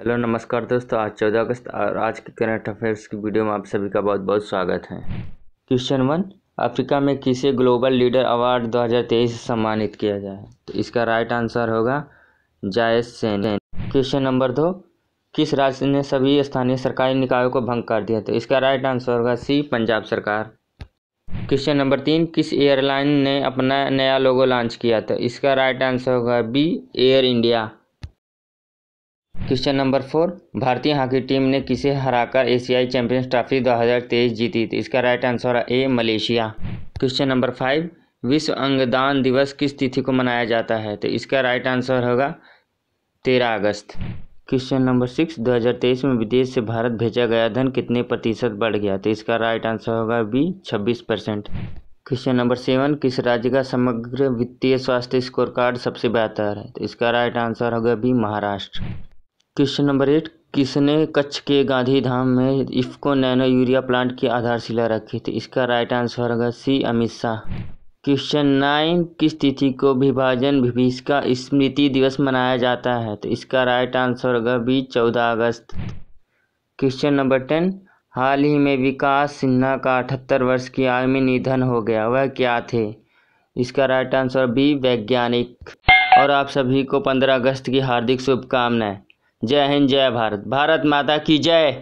hello नमस्कार दोस्तों आज चौदह अगस्त और आज के करंट अफेयर्स की वीडियो में आप सभी का बहुत बहुत स्वागत है क्वेश्चन वन अफ्रीका में किसे ग्लोबल लीडर अवार्ड 2023 से सम्मानित किया जाए तो इसका राइट आंसर होगा जायस सेन क्वेश्चन नंबर दो किस राज्य ने सभी स्थानीय सरकारी निकायों को भंग कर दिया तो इसका राइट आंसर होगा सी पंजाब सरकार क्वेश्चन नंबर तीन किस एयरलाइन ने अपना नया लोगो लॉन्च किया तो इसका राइट आंसर होगा B Air India question number four भारतीय हॉकी टीम ने किसे हराकर एशियाई चैंपियंस ट्रॉफी 2023 जीती थी इसका राइट आंसर है A Malaysia question number five विश्व अंगदान दिवस किस तिथि को मनाया जाता है तो इसका राइट आंसर होगा तेरह अगस्त क्वेश्चन नंबर सिक्स 2023 में विदेश से भारत भेजा गया धन कितने प्रतिशत बढ़ गया तो इसका राइट आंसर होगा बी छब्बीस परसेंट क्वेश्चन नंबर सेवन किस राज्य का समग्र वित्तीय स्वास्थ्य स्कोर कार्ड सबसे बेहतर है तो इसका राइट आंसर होगा B Maharashtra question number eight किसने कच्छ के गांधीधाम में इफको नैनो यूरिया प्लांट की आधारशिला रखी थी इसका राइट आंसर होगा C Amit Shah question nine किस तिथि को विभाजन विभीषिका स्मृति दिवस मनाया जाता है तो इसका राइट आंसर होगा बी चौदह अगस्त क्वेश्चन नंबर टेन हाल ही में विकास सिन्हा का अठहत्तर वर्ष की आयु में निधन हो गया वह क्या थे इसका राइट आंसर बी वैज्ञानिक और आप सभी को पंद्रह अगस्त की हार्दिक शुभकामनाएं जय हिंद जय भारत भारत माता की जय